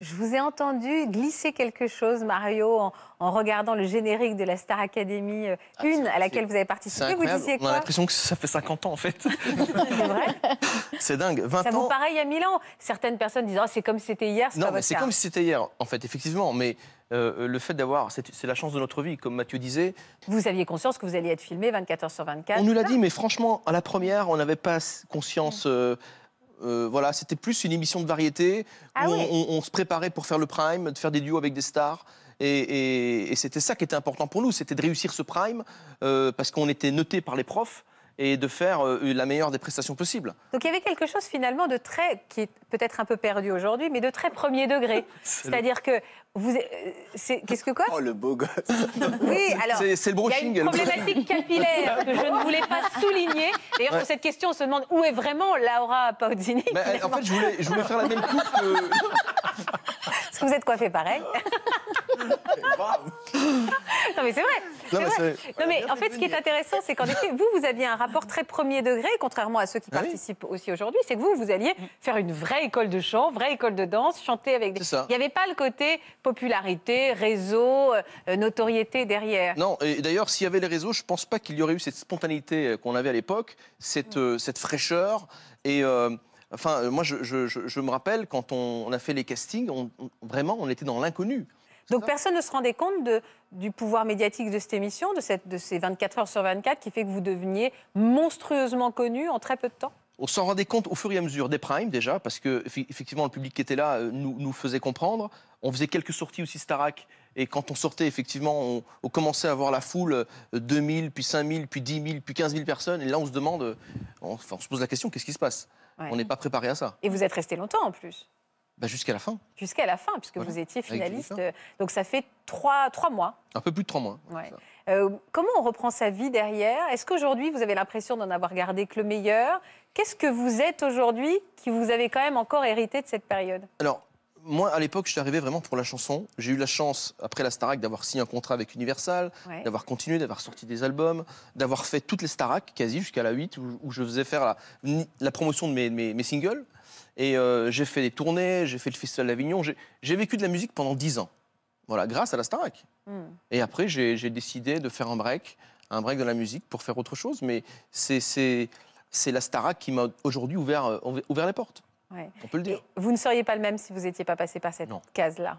Je vous ai entendu glisser quelque chose, Mario, en, regardant le générique de la Star Academy 1 euh, ah, à laquelle vous avez participé. Vous disiez quoi On l'impression que ça fait 50 ans en fait. c'est vrai C'est dingue. 20 ça ans... vous paraît il y 1000 ans. Certaines personnes disent oh, c'est comme si c'était hier. Non, mais c'est comme si c'était hier en fait, effectivement. Mais euh, le fait d'avoir. C'est la chance de notre vie, comme Mathieu disait. Vous aviez conscience que vous alliez être filmé 24 h sur 24 On nous l'a dit, mais franchement, à la première, on n'avait pas conscience. Mm. Euh, euh, voilà, c'était plus une émission de variété ah où on, se préparait pour faire le prime, de faire des duos avec des stars. Et, c'était ça qui était important pour nous, c'était de réussir ce prime euh, parce qu'on était noté par les profs et de faire euh, la meilleure des prestations possibles. Donc il y avait quelque chose finalement de très, qui est peut-être un peu perdu aujourd'hui, mais de très premier degré. C'est-à-dire que vous... Euh, qu'est-ce que quoi Oh le beau gosse Oui, alors... C'est le brushing. Il y a une problématique capillaire que je ne voulais pas souligner. D'ailleurs, ouais. sur cette question, on se demande où est vraiment Laura Pausini euh, En fait, je voulais, je voulais faire la même coupe que... Vous êtes coiffé pareil non mais c'est vrai. Non, mais, en fait, ce qui est intéressant, c'est qu'en effet, vous, vous aviez un rapport très premier degré, contrairement à ceux qui ah participent aussi aujourd'hui, c'est que vous, vous alliez faire une vraie école de chant, vraie école de danse, chanter avec des... Il n'y avait pas le côté popularité, réseau, euh, notoriété derrière. Non, et d'ailleurs, s'il y avait les réseaux, je ne pense pas qu'il y aurait eu cette spontanéité euh, qu'on avait à l'époque, cette, euh, cette fraîcheur et... Enfin, moi, je, me rappelle quand on, a fait les castings, vraiment, on était dans l'inconnu. Donc personne ne se rendait compte du pouvoir médiatique de cette émission, de, cette, de ces 24 heures sur 24 qui fait que vous deveniez monstrueusement connu en très peu de temps on s'en rendait compte au fur et à mesure des primes déjà, parce que effectivement le public qui était là euh, nous, faisait comprendre. On faisait quelques sorties aussi Starak et quand on sortait effectivement, on, commençait à avoir la foule, 2000, euh, puis 5000, puis 10 000, puis 15 000 personnes, et là on se demande, euh, on, se pose la question, qu'est-ce qui se passe On n'est pas préparé à ça. Et vous êtes resté longtemps en plus bah, jusqu'à la fin. Jusqu'à la fin, puisque vous étiez finaliste. Euh, donc ça fait trois, trois mois. Un peu plus de trois mois. Euh, comment on reprend sa vie derrière Est-ce qu'aujourd'hui, vous avez l'impression d'en avoir gardé que le meilleur Qu'est-ce que vous êtes aujourd'hui qui vous avez quand même encore hérité de cette période Alors, moi, à l'époque, je suis arrivé vraiment pour la chanson. J'ai eu la chance, après la Starac, d'avoir signé un contrat avec Universal, d'avoir continué, d'avoir sorti des albums, d'avoir fait toutes les Starac, quasi, jusqu'à la 8, où, je faisais faire la, promotion de mes singles. Et euh, j'ai fait des tournées, j'ai fait le Festival d'Avignon. J'ai vécu de la musique pendant 10 ans. Voilà, grâce à la Starac. Hmm. Et après, j'ai décidé de faire un break, un break de la musique pour faire autre chose. Mais c'est la Starac qui m'a aujourd'hui ouvert, euh, ouvert les portes. On peut le dire. vous ne seriez pas le même si vous n'étiez pas passé par cette case-là.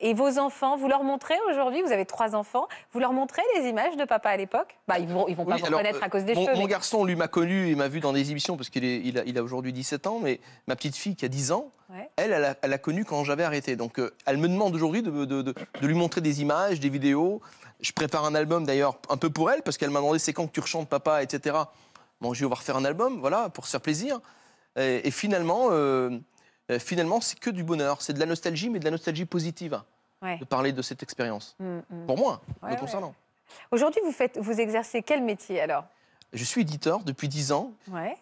Et vos enfants, vous leur montrez aujourd'hui, vous avez trois enfants, vous leur montrez les images de papa à l'époque bah, Ils vont, ils vont pas vous reconnaître euh, à cause des mon, cheveux. Mon garçon, lui, m'a connu et m'a vu dans des émissions parce qu'il il a, il a aujourd'hui 17 ans, mais ma petite fille qui a 10 ans, elle, elle a, connu quand j'avais arrêté. Donc euh, elle me demande aujourd'hui de, de, de, lui montrer des images, des vidéos. Je prépare un album d'ailleurs un peu pour elle parce qu'elle m'a demandé c'est quand que tu rechantes papa, etc. Bon, je vais refaire un album, voilà, pour se faire plaisir. Et, finalement. Euh, euh, finalement, c'est que du bonheur. C'est de la nostalgie, mais de la nostalgie positive. Hein, de parler de cette expérience. Mm, mm. Pour moi, me concernant. Aujourd'hui, vous, faites, vous exercez quel métier alors Je suis éditeur depuis 10 ans.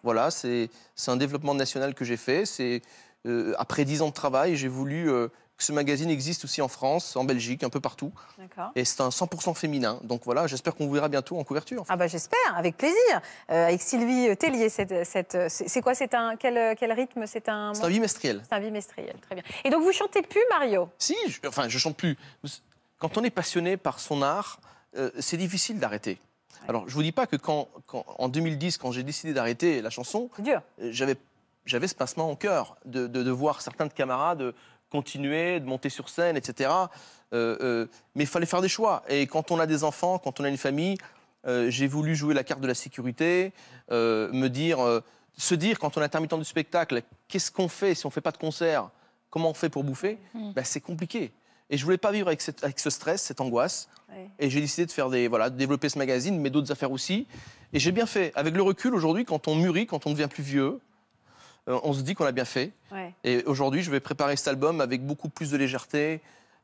Voilà, c'est un développement national que j'ai fait. C'est euh, après 10 ans de travail, j'ai voulu euh, ce magazine existe aussi en France, en Belgique, un peu partout. Et c'est un 100% féminin. Donc voilà, j'espère qu'on vous verra bientôt en couverture. Ah bah j'espère, avec plaisir. Euh, avec Sylvie euh, Tellier, euh, c'est quoi C'est un quel, quel rythme C'est un. C'est un bimestriel. C'est un bimestriel, très bien. Et donc vous chantez plus Mario Si, je, enfin je chante plus. Quand on est passionné par son art, c'est difficile d'arrêter. Alors je vous dis pas que quand, en 2010, quand j'ai décidé d'arrêter la chanson, j'avais j'avais ce pincement au cœur de, de, de, voir certains de camarades continuer, de monter sur scène, etc. Euh, euh, mais il fallait faire des choix. Et quand on a des enfants, quand on a une famille, euh, j'ai voulu jouer la carte de la sécurité, me dire, se dire quand on est intermittent du spectacle, qu'est-ce qu'on fait si on ne fait pas de concert Comment on fait pour bouffer mm. ben, C'est compliqué. Et je voulais pas vivre avec, avec ce stress, cette angoisse. Et j'ai décidé de faire des, voilà, de développer ce magazine, mais d'autres affaires aussi. Et j'ai bien fait. Avec le recul aujourd'hui, quand on mûrit, quand on devient plus vieux, euh, on se dit qu'on a bien fait. Et aujourd'hui, je vais préparer cet album avec beaucoup plus de légèreté,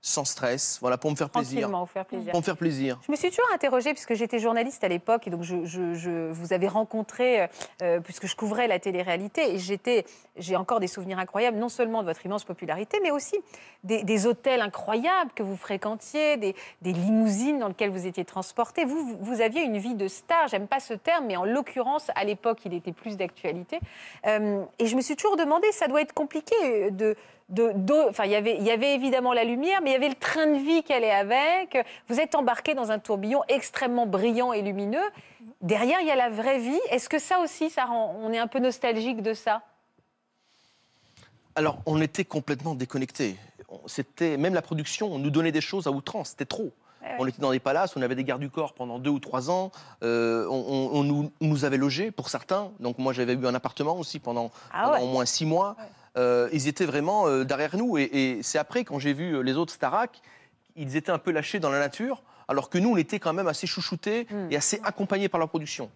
sans stress, voilà, pour me faire plaisir. Pour plaisir. Pour me faire plaisir. Je me suis toujours interrogée, puisque j'étais journaliste à l'époque, et donc je, vous avais rencontré, euh, euh, puisque je couvrais la télé-réalité, et j'étais, j'ai encore des souvenirs incroyables, non seulement de votre immense popularité, mais aussi des, hôtels incroyables que vous fréquentiez, des, limousines dans lesquelles vous étiez transporté. Vous, vous, aviez une vie de star, j'aime pas ce terme, mais en l'occurrence, à l'époque, il était plus d'actualité. Euh, et je me suis toujours demandé, ça doit être compliqué de y il y avait évidemment la lumière, mais il y avait le train de vie qu'elle est avec. Vous êtes embarqué dans un tourbillon extrêmement brillant et lumineux. Derrière, il y a la vraie vie. Est-ce que ça aussi, ça on est un peu nostalgique de ça Alors, on était complètement déconnectés. C'était même la production, on nous donnait des choses à outrance. C'était trop. Eh on était dans des palaces, on avait des gardes du corps pendant deux ou trois ans. Euh, on, nous, avait logés pour certains. Donc moi, j'avais eu un appartement aussi pendant, ah au moins six mois. Euh, ils étaient vraiment euh, derrière nous. Et, c'est après, quand j'ai vu euh, les autres Starak, ils étaient un peu lâchés dans la nature, alors que nous, on était quand même assez chouchoutés hmm. et assez accompagnés par la production.